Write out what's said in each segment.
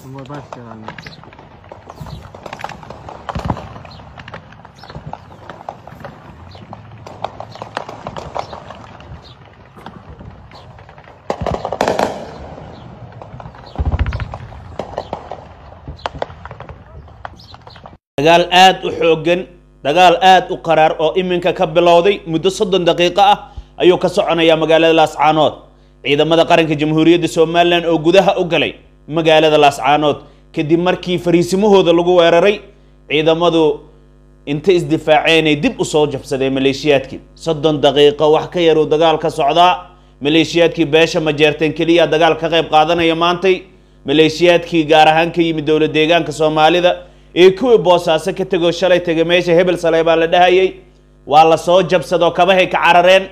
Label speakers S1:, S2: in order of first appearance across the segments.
S1: Vou bater lá nisso. dagaal aada u xoogan dagaal aad u qaraar oo iminka ka bilowday muddo soddon daqiiqo ah ayuu ka soconayaa magaalada laascaanood ciidamada qaranka jamhuuriyadda somalilan oo gudaha u galay magaalada laascaanood kadib markii fariisimahooda lagu weeraray ciidamadu inta isdifaaceenay dib usoo jabsadeen maleeshiyaadkii soddon daqiiqo wax ka yaruu dagaal ka socdaa maleeshiyaadkii beesha majeerteen keliya dagaal ka qayb qaadanaya maantay maleeshiyaadkii gaar ahaan ka yimid dowla deegaanka soomaalida ee kuwii boosaaso ka tegoo shalay tegay meesha hebel saley baa la dhahayay waa la soo jabsadoo kabahay ka carareen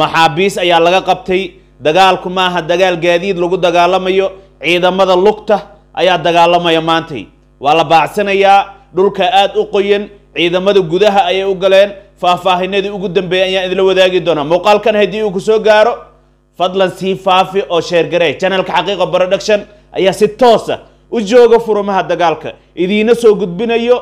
S1: maxaabiis ayaa laga qabtay dagaalku maaha dagaal gaadiid lagu dagaalamayo ciidamada lugta ayaa dagaalamaya maantay waa la baacsanayaa dhulka aada u qoyan ciidamada gudaha ayay u galeen faahfaahinadii ugu dambeeyay ayaan idinla wadaagi doonaa muuqaalkan haddii uu ku soo gaaro fadlan sii faafi oo sheergaree janalka xaqiiqa production ayaa si toosa ah u jooga furumaha dagaalka idiina soo gudbinayo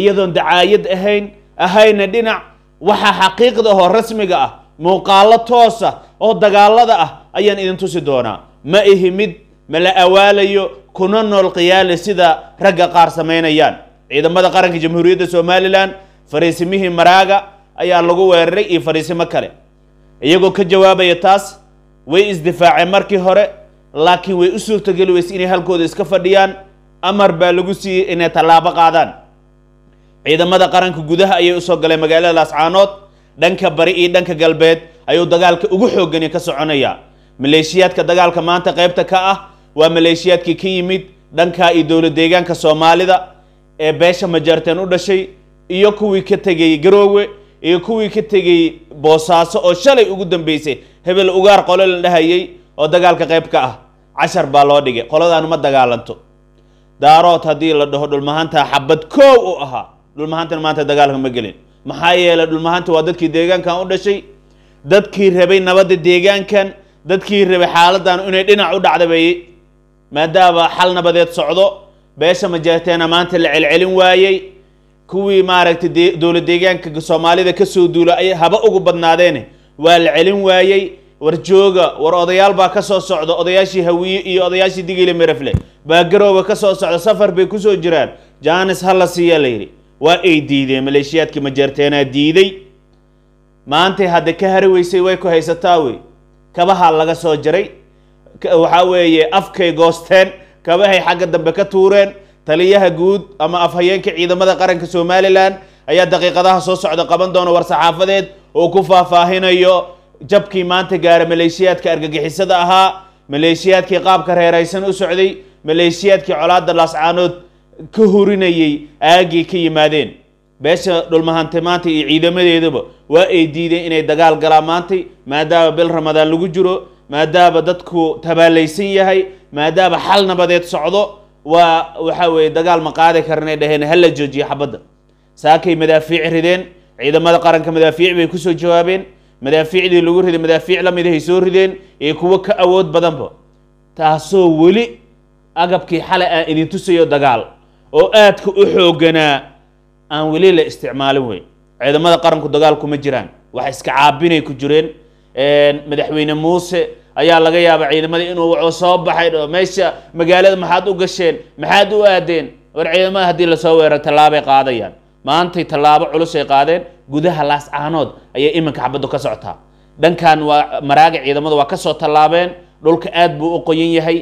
S1: iyadoon dacaayad ahayn ahayna dhinac waxaa xaqiiqda oo rasmiga ah muuqaallo toosa ah oo dagaalada ah ayaan idin tusi doonaa ma ihi mid ma la awaalayo kuna nool noolqiyaale sida ragga qaar samaynayaan ciidamada qaranka jamhuuriyadda somalilan fariisimihii maraaga ayaa lagu weeraray iyo fariisimo kale iyagoo ka jawaabaya taas way isdifaaceen markii hore laakiin way u suurtageli weyse inay halkooda iska fadhiyaan amar baa lagu siiyey inay tallaabo qaadaan ciidamada qaranka gudaha ayay usoo galeen magaalada laascaanood dhanka bari iyo dhanka galbeed ayuu dagaalka ugu xooggani ka soconayaa maleeshiyaadka dagaalka maanta qaybta ka ah waa maleeshiyaadkii ka yimid dhanka iyo dowlad deegaanka soomaalida ee beesha majarteen u dhashay iyo kuwii ka tegay garoowe iyo kuwii ka tegay boosaaso oo shalay ugu dambeysay hebel ugaar qolo la dhahayay oo dagaalka qayb ka ah cashar baa loo dhigay qoladaan ma dagaalanto daarood haddii la dhaho dhulmahaantaa xabad koow u ahaa dhulmahaantana maanta dagaalka ma gelin maxaa yeelay dhulmahaanta waa dadkii deegaankan u dhashay dadkii rabay nabadda deegaankan dadkii rabay xaaladan inay dhinac u dhacda beeyey maadaama xal nabadeed socdo beesha majaahiteena maanta la celcelin waayey kuwii maaragtay dowla deegaanka soomaalida ka soo duula ay haba ugu badnaadeene waa la celin waayey war jooga war odayaal baa soo socda odayaashii hawiye iyo odayaashii digiile mirafle baa garooba soo socda safar bay kusoo jiraan jaanis ha la siiya layidhi waa ay diideen maleeshiyaadkii majaarteenaa diiday maantay hadda ka hari weysay way ku haysataa wey kabahaa laga soo jaray waxaa weeye afkay goosteen kabahay xagga dambe ka tuureen taliyaha guud ama afhayeenka ciidamada qaranka somalilan ayaa daqiiqadaha soo socda qaban doona war-saxaafadeed oo ku faahfaahinayo jabkii maanta gaara maleeshiyaadka argagixisada ahaa maleeshiyaadkii qaabka reeraysan u socday maleeshiyaadkii colaadda laascaanood ka hurinayay aagii ka yimaadeen beesha dhulmahantay maanta iyo ciidamadeedaba waa ay diideen inay dagaal galaan maantay maadaama bil ramadaan lagu jiro maadaama dadku tabaalaysan yahay maadaama xal nabadeed socdo waa waxa weeye dagaal ma qaadi karinay dhaheen hala joojiyo xabadda saakay madaafiic rideen ciidamada qaranka madaafiic bay kusoo jawaabeen madaafiicdii lagu riday madaafiic la mid ahay soo rideen ee kuwo ka awood badanba taasoo weli agabkii xalay aan idin tusayo dagaal oo aadka u xooganaa aan weli la isticmaalin weyn ciidamada qaranku dagaal kuma jiraan wax iska caabinay ku jireen madaxweyne muuse ayaa laga yaabaa ciidamadii inuu waco soo baxay meesha magaalada maxaad u gasheen maxaad u aadeen war ciidamada haddii lasoo weero tallaabay qaadayaan maantay tallaabo culus ay qaadeen gudaha laascaanood ayay iminka xabaddu ka socotaa dhankan waa maraaga ciidamada waa kasoo tallaabeen dhulka aad buu u qoyan yahay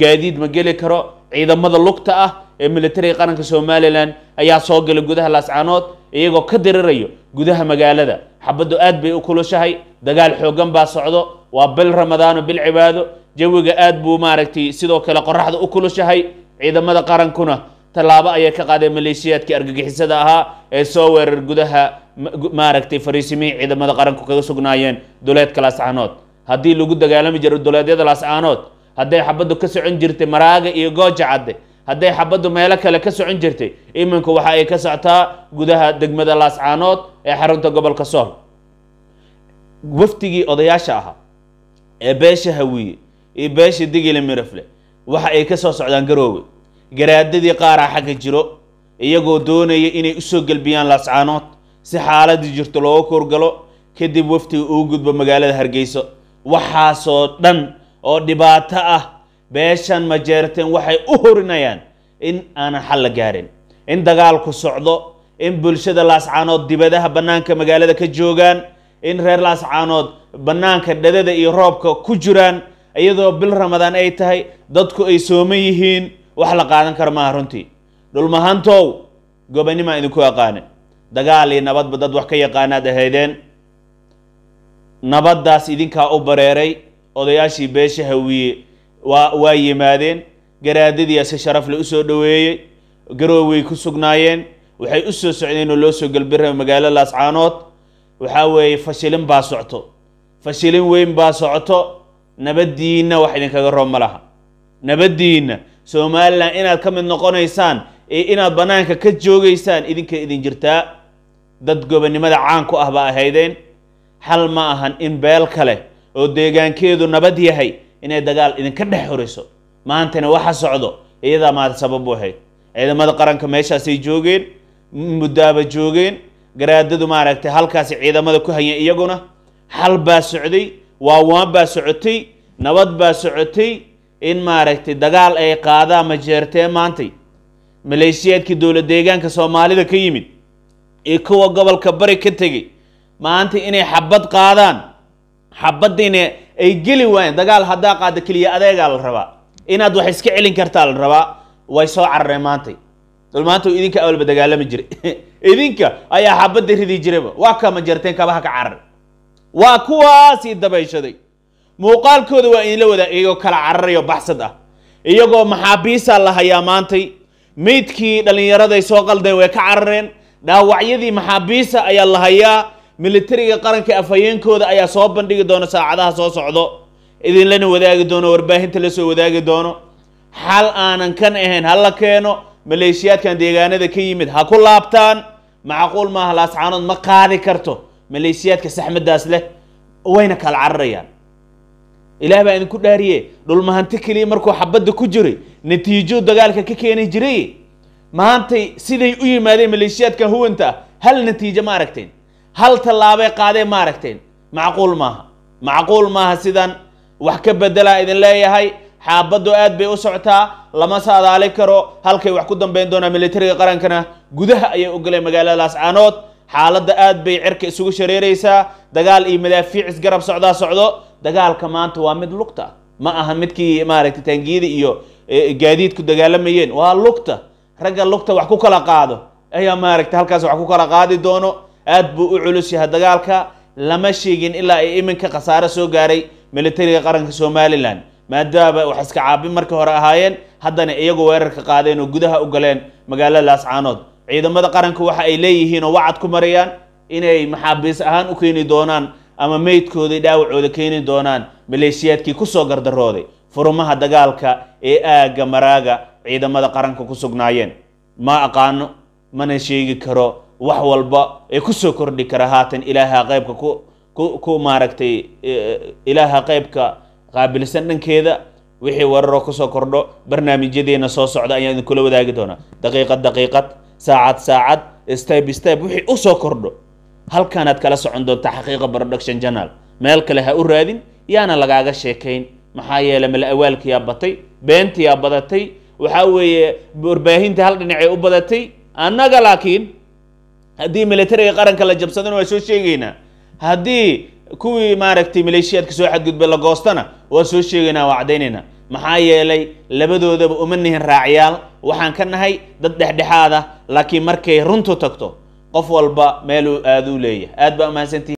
S1: gaadiid ma geli karo ciidamada lugta ah ee militariga qaranka somalilan ayaa soo galay gudaha laascaanood iyagoo ka dirirayo gudaha magaalada xabaddu aad bay u kulushahay dagaal xooggan baa socdo waa bil ramadaano bil cibaado jawiga aad buu maaragtay sidoo kale qoraxda u kulushahay ciidamada qarankuna tallaabo ayay ka qaadeen maleeshiyaadkii argagixisada ahaa ee soo weerar gudaha maaragtay fariisimihii ciidamada qaranku kaga sugnaayeen duleedka laascaanood haddii lagu dagaalami jiro duleedyada laascaanood hadday xabaddu ka socon jirtay maraaga iyo gooja cadde hadday xabaddu meelo kale ka socon jirtay iminku waxa ay ka soctaa gudaha degmada laascaanood ee xarunta gobolka sool waftigii odayaasha ahaa ee beesha hawiye iyo beesha digile mirafle waxa ay ka soo socdaan garoowe garaadadii qaaraa xagga jiro iyagoo doonaya inay usoo gelbiyaan laascaanood si xaaladii jirto looga korgalo kadib waftiga uu gudbo magaalada hargeyso waxaasoo dhan oo dhibaato ah beeshan majeerteen waxay u horinayaan in aanan xal la gaarin in dagaalku socdo in bulshada laascaanood dibadaha bannaanka magaalada ka joogaan in reer laascaanood bannaanka dhadada iyo roobka ku jiraan iyadoo bil ramadaan ay tahay dadku ay sooman yihiin wax la qaadan kara maaha runtii dhulmahantow gobanimaa idinku aqaane dagaal iyo nabadba dad wax ka yaqaanaad ahaydeen nabaddaas idinkaa u bareeray odayaashii beesha hawiye waa waa yimaadeen garaadadiyaa si sharaf le usoo dhoweeyey way ku sugnaayeen waxay u soo socdeen oo loo soo gelbiray magaalo laascaanood waxaa weeye fashilin baa socto fashilin weyn baa socoto nabaddiinna wax idinkaga roob ma laha nabaddiinna somalilan inaad ka mid noqonaysaan ee inaad bannaanka ka joogaysaan idinka idin jirtaa dad gobonnimada caan ku ah baa ahaydeen xal ma ahan in beel kale oo deegaankeedu nabad yahay inay dagaal idinka dhex xuriso maantana waxa socdo iyadaa maata sabab u ahayd ciidamada qaranka meeshaasay joogeen muddaaba joogeen garaadadu maaragtay halkaasi ciidamada ku hayeen iyaguna xal baa socday waawaan baa socotay nabad baa socotay in maaragtay dagaal ay qaadaan majeertee maantay maleeshiyaadkii dowlad deegaanka soomaalida ka yimid iyo kuwa gobolka bari ka tegay maanta inay xabad qaadaan xabadiina ay geli waayeen dagaal haddaa qaada keliya adeegaa la rabaa inaad wax iska celin kartaa la rabaa way soo carareen maantay dol maanta idinka awalba dagaalo ma jiray idinka ayaa xabadda ridi jiraba waa kama jarteen kabaha ka carar waa kuwaasii dabayshaday muuqaalkooda waa idinla wadaa iyagoo kala cararayo baxsad ah iyagoo maxaabiisaa la hayaa maantay meydkii dhallinyaraday soo qaldeen way ka carareen dhaawacyadii maxaabiisa ayaa la hayaa militariga qaranka afhayeenkooda ayaa soo bandhigi doona saacadaha soo socdo idinlana wadaagi doono warbaahinta la soo wadaagi doono xal aanan kan ahayn ha la keeno maleeshiyaadkan deegaanada ka yimid ha ku laabtaan macquul maaha laascaanood ma qaadi karto maleeshiyaadka saxmaddaas leh wayna kala cararayaan ilaah baa idinku dhaariye dhulmahanti keliya markuu xabadda ku jiray natiijo dagaalka ka keeni jiray maantay siday u yimaadeen maleeshiyaadkan huwanta ah hal natiijo ma aragteen hal tallaabay qaadeen ma aragteen macquul maaha macquul maaha sidan wax ka bedelaa idin leeyahay xaabaddu aad bay u socotaa lama saadaali karo halkay wax ku dambeyn doonaa milatariga qarankana gudaha ayay ogoleen magaaladaas caanood xaaladda aad bay cirka isugu shareeraysaa dagaal iyo madaafiic isgarab socdaa socdo dagaalka maanta waa mid lugta ma aha midkii maaragtay taangiyada iyo e, e, gaadiidku dagaalamayeen waa lugta ragga lugta wax ku kala qaado ayaa maaragtay halkaas wax ku kala qaadi doono aad buu u culus yahay dagaalka lama sheegin ilaa ay iminka khasaare soo gaaray militariga qaranka somalilan maadaama wax iska caabi markii hore ahaayeen haddana iyagu weerarka qaadeen oo gudaha u galeen magaalada laascaanood ciidamada qaranka waxa ay leeyihiin oo wacad ku marayaan inay maxaabiis ahaan u keeni doonaan ama meydkoodii dhaawacooda keeni doonaan maleeshiyaadkii kusoo gardarooday furumaha dagaalka ee aagga maraaga ciidamada qaranka ku sugnaayeen ma aqaano mana sheegi karo wax walba ee kusoo kordhi kara haatan ilaaha qaybka ku ku maaragtay ilaaha qaybka qaabilsan dhankeeda wixii wararoo kusoo kordho barnaamijyadeena soo socda ayaan idinkula wadaagi doonaa daqiiqad daqiiqad saacad saacad steb steb wixii u soo kordho halkaanaad kala socon doontaa xaqiiqa production journal meel kale ha u raadin yaana lagaaga sheekayn maxaa yeele mala awaalkiyaa batay beentiyaa badatay waxaa weeye warbaahinta hal dhinacay u badatay annaga laakiin haddii militariga qaranka la jabsadona waa soo sheegaynaa haddii kuwii maaragtay maleeshiyaadka soo xadgudbay la goostana waan soo sheegaynaa waa caddaynayna maxaa yeelay labadoodaba uma nihin raacyaal waxaan ka nahay dad dhexdhexaad ah laakiin markay runtu tagto qof walba meeluu aaduu leeyahay aad baa umahadsantihi